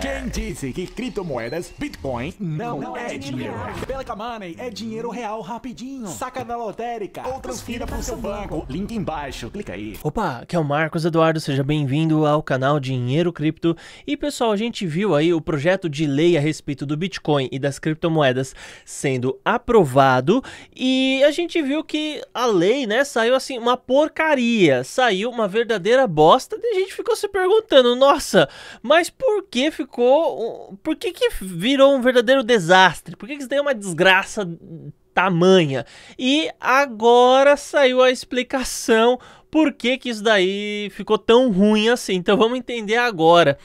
Quem disse que criptomoedas, Bitcoin, não, não é, é dinheiro? dinheiro. Pelica Money é dinheiro real rapidinho. Saca da lotérica ou transfira para o seu banco. Link embaixo, clica aí. Opa, que é o Marcos Eduardo, seja bem-vindo ao canal Dinheiro Cripto. E pessoal, a gente viu aí o projeto de lei a respeito do Bitcoin e das criptomoedas sendo aprovado e a gente viu que a lei, né, saiu assim uma porcaria, saiu uma verdadeira bosta e a gente ficou se perguntando, nossa, mas por que ficou. Por que, que virou um verdadeiro desastre? Por que, que isso daí é uma desgraça tamanha? E agora saiu a explicação por que, que isso daí ficou tão ruim assim. Então vamos entender agora.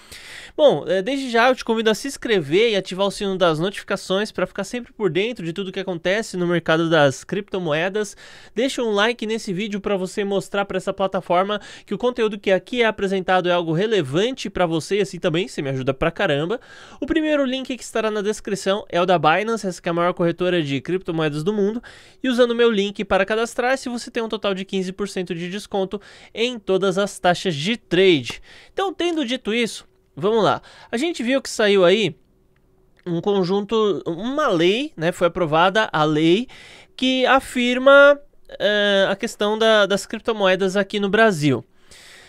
Bom, eh, desde já eu te convido a se inscrever e ativar o sino das notificações para ficar sempre por dentro de tudo que acontece no mercado das criptomoedas. Deixa um like nesse vídeo para você mostrar para essa plataforma que o conteúdo que aqui é apresentado é algo relevante para você, assim também você me ajuda pra caramba. O primeiro link que estará na descrição é o da Binance, essa que é a maior corretora de criptomoedas do mundo, e usando o meu link para cadastrar, se você tem um total de 15% de desconto desconto em todas as taxas de trade. Então, tendo dito isso, vamos lá. A gente viu que saiu aí um conjunto, uma lei, né? Foi aprovada a lei que afirma uh, a questão da, das criptomoedas aqui no Brasil.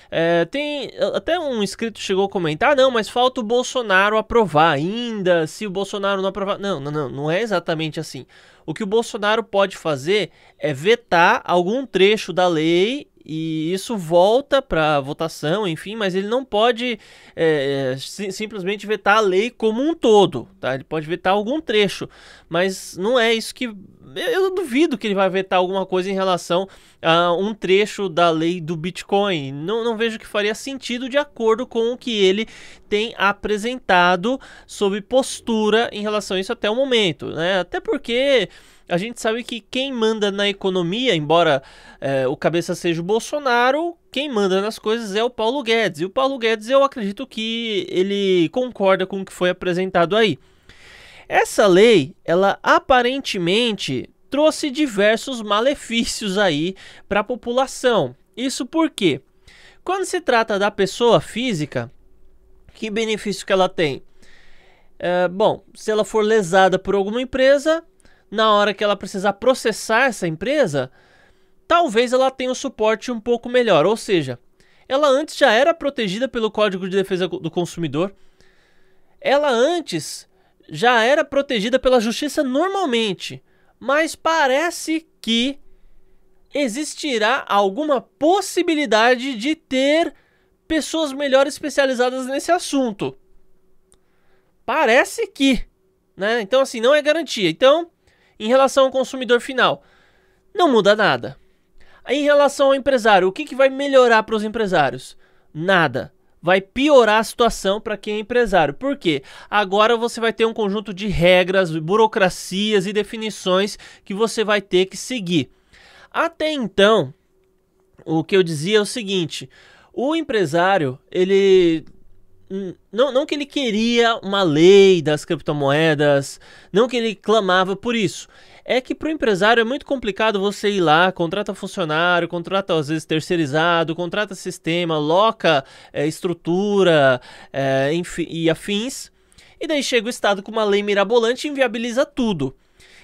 É, tem até um inscrito chegou a comentar, ah, não, mas falta o Bolsonaro aprovar ainda. Se o Bolsonaro não aprovar, não, não, não, não é exatamente assim. O que o Bolsonaro pode fazer é vetar algum trecho da lei e isso volta para votação, enfim, mas ele não pode é, é simplesmente vetar a lei como um todo, tá? Ele pode vetar algum trecho, mas não é isso que eu duvido que ele vai vetar alguma coisa em relação a um trecho da lei do Bitcoin. Não, não vejo que faria sentido de acordo com o que ele tem apresentado sobre postura em relação a isso até o momento, né? Até porque a gente sabe que quem manda na economia, embora é, o cabeça seja o Bolsonaro, quem manda nas coisas é o Paulo Guedes. E o Paulo Guedes, eu acredito que ele concorda com o que foi apresentado aí. Essa lei, ela aparentemente trouxe diversos malefícios aí para a população. Isso porque, quando se trata da pessoa física, que benefício que ela tem? É, bom, se ela for lesada por alguma empresa, na hora que ela precisar processar essa empresa, talvez ela tenha um suporte um pouco melhor. Ou seja, ela antes já era protegida pelo Código de Defesa do Consumidor, ela antes já era protegida pela justiça normalmente, mas parece que existirá alguma possibilidade de ter pessoas melhor especializadas nesse assunto. Parece que, né? Então assim, não é garantia. Então, em relação ao consumidor final, não muda nada. Em relação ao empresário, o que, que vai melhorar para os empresários? Nada. Vai piorar a situação para quem é empresário. Por quê? Agora você vai ter um conjunto de regras, burocracias e definições que você vai ter que seguir. Até então, o que eu dizia é o seguinte: o empresário, ele Hum, não, não que ele queria uma lei das criptomoedas, não que ele clamava por isso. É que para o empresário é muito complicado você ir lá, contrata funcionário, contrata às vezes terceirizado, contrata sistema, loca é, estrutura é, enfim, e afins. E daí chega o Estado com uma lei mirabolante e inviabiliza tudo.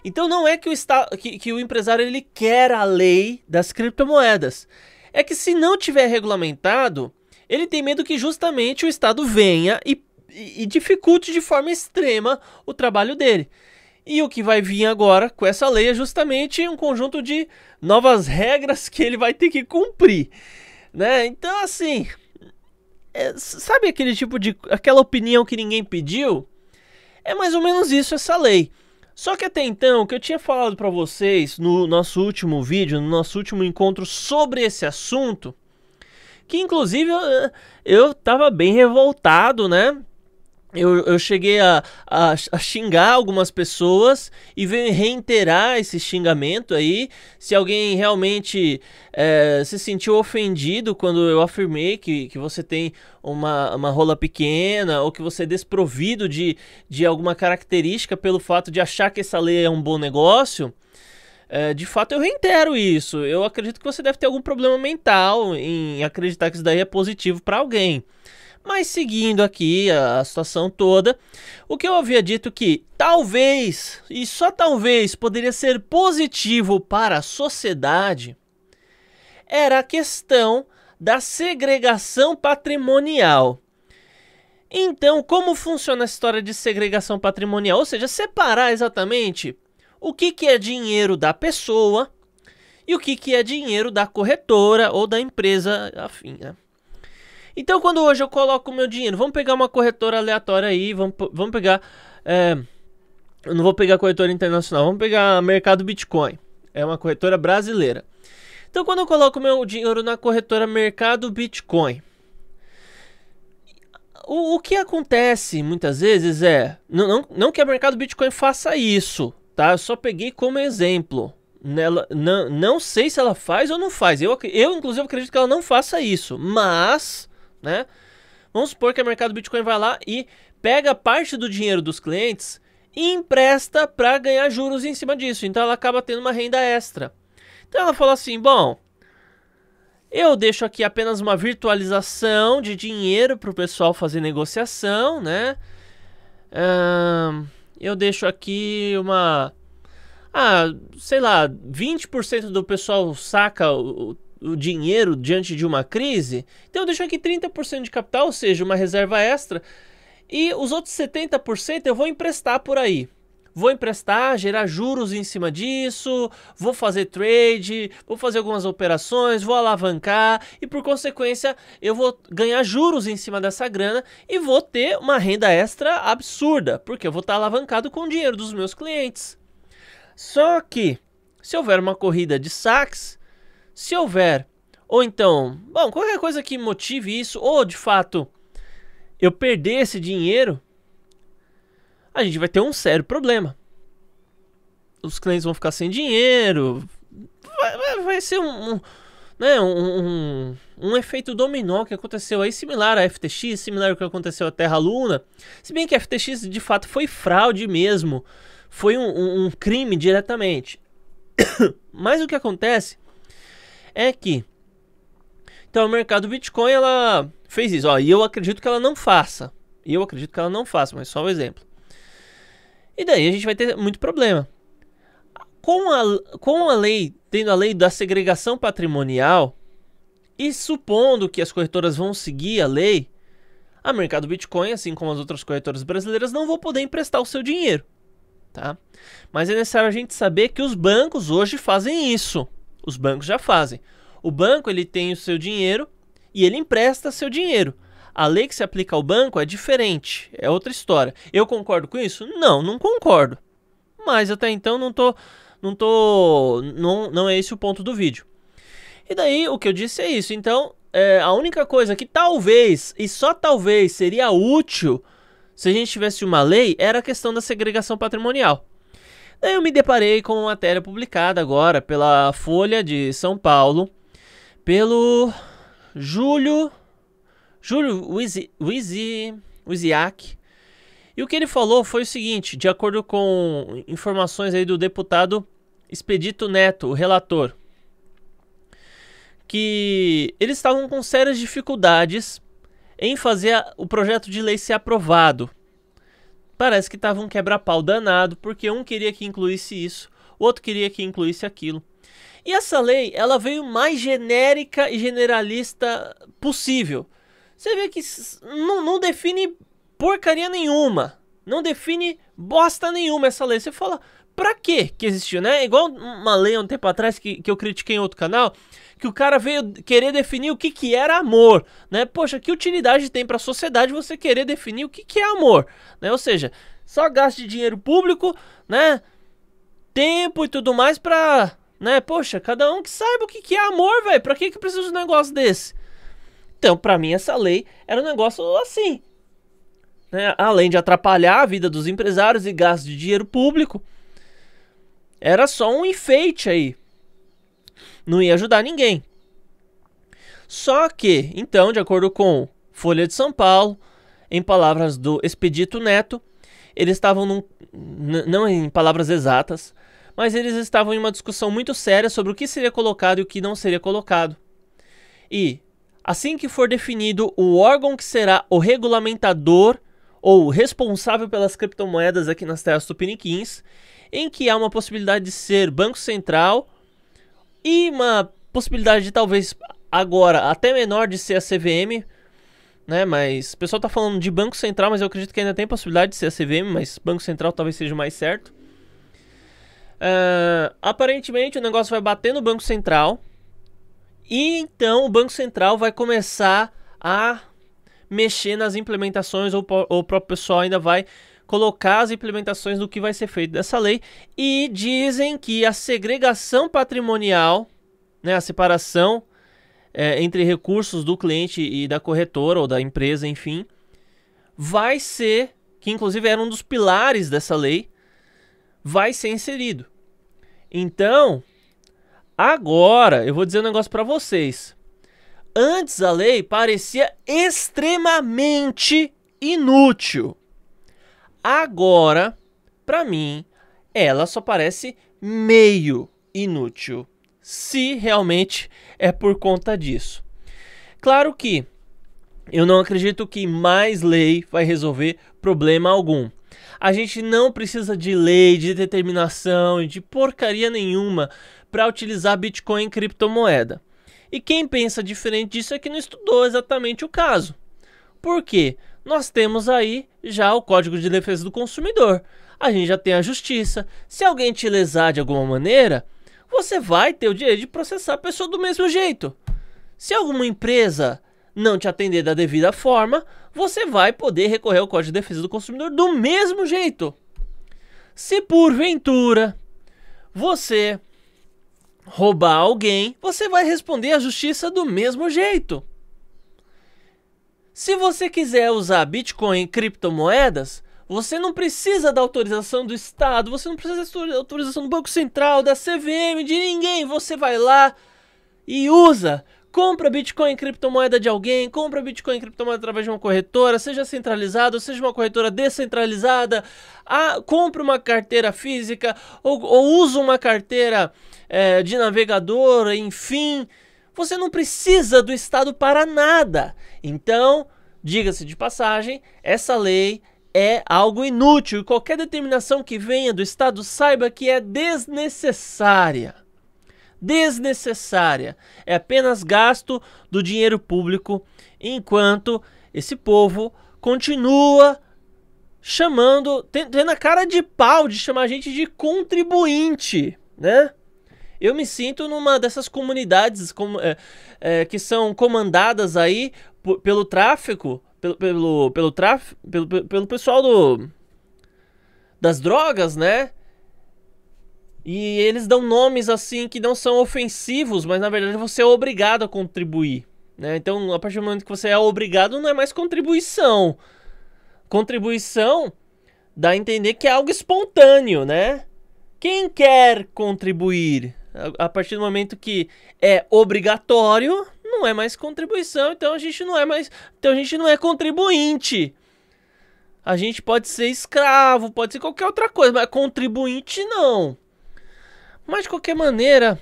Então não é que o, que, que o empresário ele quer a lei das criptomoedas. É que se não tiver regulamentado, ele tem medo que justamente o Estado venha e, e, dificulte de forma extrema o trabalho dele. E o que vai vir agora com essa lei é justamente um conjunto de novas regras que ele vai ter que cumprir, né? Então, assim, é, sabe aquele tipo de aquela opinião que ninguém pediu? É mais ou menos isso essa lei. Só que até então, o que eu tinha falado para vocês no nosso último vídeo, no nosso último encontro sobre esse assunto, que inclusive eu, eu tava bem revoltado, né? Eu, eu cheguei a, a, a, xingar algumas pessoas e venho reiterar esse xingamento aí. Se alguém realmente é, se sentiu ofendido quando eu afirmei que, que você tem uma, uma rola pequena ou que você é desprovido de, de alguma característica pelo fato de achar que essa lei é um bom negócio, é, de fato, eu reitero isso. Eu acredito que você deve ter algum problema mental em acreditar que isso daí é positivo para alguém. Mas seguindo aqui a, a, situação toda, o que eu havia dito que talvez, e só talvez, poderia ser positivo para a sociedade era a questão da segregação patrimonial. Então, como funciona a história de segregação patrimonial? Ou seja, separar exatamente o que, que é dinheiro da pessoa e o que, que é dinheiro da corretora ou da empresa afim, né? Então, quando hoje eu coloco o meu dinheiro, vamos pegar uma corretora aleatória aí, vamos, vamos pegar. É, eu não vou pegar corretora internacional, vamos pegar Mercado Bitcoin. É uma corretora brasileira. Então, quando eu coloco o meu dinheiro na corretora Mercado Bitcoin, o, o que acontece muitas vezes é. Não, não, não que o mercado Bitcoin faça isso, Tá? Eu só peguei como exemplo. Nela, não, não sei se ela faz ou não faz. Eu, eu, inclusive, acredito que ela não faça isso. Mas, né? Vamos supor que o mercado Bitcoin vai lá e pega parte do dinheiro dos clientes e empresta para ganhar juros em cima disso. Então ela acaba tendo uma renda extra. Então ela fala assim: bom, eu deixo aqui apenas uma virtualização de dinheiro para o pessoal fazer negociação, né? eu deixo aqui uma. Ah, sei lá, 20% do pessoal saca o, o dinheiro diante de uma crise, então eu deixo aqui 30% de capital, ou seja, uma reserva extra, e os outros 70% eu vou emprestar por aí vou emprestar, gerar juros em cima disso, vou fazer trade, vou fazer algumas operações, vou alavancar e por consequência eu vou ganhar juros em cima dessa grana e vou ter uma renda extra absurda, porque eu vou estar alavancado com o dinheiro dos meus clientes. Só que se houver uma corrida de saques, se houver ou então, bom, qualquer coisa que motive isso, ou de fato eu perder esse dinheiro, a gente vai ter um sério problema. Os clientes vão ficar sem dinheiro. Vai, vai ser um, um né, um, um, um, efeito dominó que aconteceu aí, similar à FTX, similar ao que aconteceu à Terra Luna. Se bem que a FTX de fato foi fraude mesmo, foi um, um crime diretamente. Mas o que acontece é que então o mercado Bitcoin ela fez isso, ó, e eu acredito que ela não faça. E eu acredito que ela não faça, mas só um exemplo. E daí a gente vai ter muito problema. Com a, com a lei, tendo a lei da segregação patrimonial, e supondo que as corretoras vão seguir a lei, a Mercado Bitcoin, assim como as outras corretoras brasileiras, não vão poder emprestar o seu dinheiro. Tá? Mas é necessário a gente saber que os bancos hoje fazem isso. Os bancos já fazem. O banco ele tem o seu dinheiro e ele empresta seu dinheiro a lei que se aplica ao banco é diferente, é outra história. Eu concordo com isso? Não, não concordo. Mas até então não tô não tô não, não é esse o ponto do vídeo. E daí o que eu disse é isso. Então, é, a única coisa que talvez e só talvez seria útil se a gente tivesse uma lei era a questão da segregação patrimonial. Daí eu me deparei com uma matéria publicada agora pela Folha de São Paulo, pelo Júlio Júlio Wiziak. E o que ele falou foi o seguinte, de acordo com informações aí do deputado Expedito Neto, o relator, que eles estavam com sérias dificuldades em fazer a, o projeto de lei ser aprovado. Parece que estava um quebra-pau danado, porque um queria que incluísse isso, o outro queria que incluísse aquilo. E essa lei, ela veio mais genérica e generalista possível. Você vê que não, não define porcaria nenhuma. Não define bosta nenhuma essa lei. Você fala, pra que que existiu, né? Igual uma lei um tempo atrás que, que eu critiquei em outro canal, que o cara veio querer definir o que que era amor, né? Poxa, que utilidade tem para a sociedade você querer definir o que que é amor, né? Ou seja, só gaste dinheiro público, né? Tempo e tudo mais pra, né? Poxa, cada um que saiba o que que é amor, velho. Pra que que precisa de um negócio desse? Então, para mim, essa lei era um negócio assim. Né? Além de atrapalhar a vida dos empresários e gasto de dinheiro público, era só um enfeite aí. Não ia ajudar ninguém. Só que, então, de acordo com Folha de São Paulo, em palavras do Expedito Neto, eles estavam num, não em palavras exatas, mas eles estavam em uma discussão muito séria sobre o que seria colocado e o que não seria colocado. E Assim que for definido o órgão que será o regulamentador ou responsável pelas criptomoedas aqui nas terras tupiniquins, em que há uma possibilidade de ser Banco Central e uma possibilidade de talvez agora até menor de ser a CVM, né? Mas o pessoal tá falando de Banco Central, mas eu acredito que ainda tem possibilidade de ser a CVM, mas Banco Central talvez seja o mais certo. Uh, aparentemente o negócio vai bater no Banco Central. E então o Banco Central vai começar a mexer nas implementações, ou, ou o próprio pessoal ainda vai colocar as implementações do que vai ser feito dessa lei. E dizem que a segregação patrimonial, né, a separação é, entre recursos do cliente e da corretora ou da empresa, enfim, vai ser, que inclusive era um dos pilares dessa lei, vai ser inserido. Então, Agora eu vou dizer um negócio para vocês. Antes a lei parecia extremamente inútil. Agora, para mim, ela só parece meio inútil, se realmente é por conta disso. Claro que eu não acredito que mais lei vai resolver problema algum. A gente não precisa de lei, de determinação, de porcaria nenhuma para utilizar Bitcoin em criptomoeda. E quem pensa diferente disso é que não estudou exatamente o caso. Por quê? Nós temos aí já o Código de Defesa do Consumidor. A gente já tem a justiça. Se alguém te lesar de alguma maneira, você vai ter o direito de processar a pessoa do mesmo jeito. Se alguma empresa não te atender da devida forma, você vai poder recorrer ao Código de Defesa do Consumidor do mesmo jeito. Se porventura você roubar alguém, você vai responder à justiça do mesmo jeito. Se você quiser usar Bitcoin e criptomoedas, você não precisa da autorização do Estado, você não precisa da autorização do Banco Central, da CVM, de ninguém. Você vai lá e usa, compra Bitcoin criptomoeda de alguém, compra Bitcoin criptomoeda através de uma corretora, seja centralizada, seja uma corretora descentralizada, a, ah, compra uma carteira física ou, ou usa uma carteira é, de navegador, enfim. Você não precisa do Estado para nada. Então, diga-se de passagem, essa lei é algo inútil. Qualquer determinação que venha do Estado, saiba que é desnecessária desnecessária. É apenas gasto do dinheiro público, enquanto esse povo continua chamando, tendo a cara de pau de chamar a gente de contribuinte, né? Eu me sinto numa dessas comunidades com, é, é, que são comandadas aí pelo tráfico, pelo, pelo, pelo tráfico, pelo, pelo pessoal do, das drogas, né? E eles dão nomes assim que não são ofensivos, mas na verdade você é obrigado a contribuir. Né? Então, a partir do momento que você é obrigado, não é mais contribuição. Contribuição dá a entender que é algo espontâneo, né? Quem quer contribuir? A partir do momento que é obrigatório, não é mais contribuição, então a gente não é mais, então a gente não é contribuinte. A gente pode ser escravo, pode ser qualquer outra coisa, mas contribuinte não. Mas de qualquer maneira,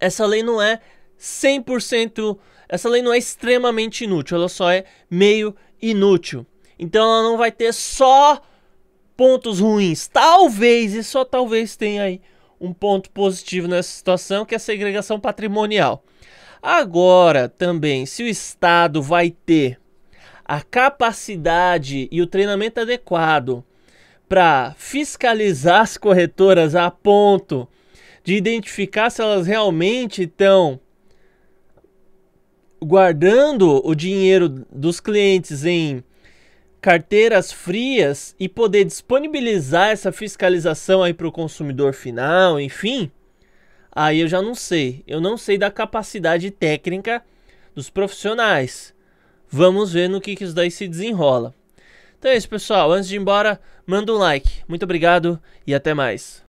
essa lei não é 100%, essa lei não é extremamente inútil, ela só é meio inútil. Então ela não vai ter só pontos ruins. Talvez, e só talvez tenha aí um ponto positivo nessa situação, que é a segregação patrimonial. Agora, também, se o Estado vai ter a capacidade e o treinamento adequado para fiscalizar as corretoras a ponto de identificar se elas realmente estão guardando o dinheiro dos clientes em carteiras frias e poder disponibilizar essa fiscalização aí para o consumidor final, enfim, aí eu já não sei. Eu não sei da capacidade técnica dos profissionais. Vamos ver no que, que isso daí se desenrola. Então é isso, pessoal. Antes de ir embora, manda um like. Muito obrigado e até mais.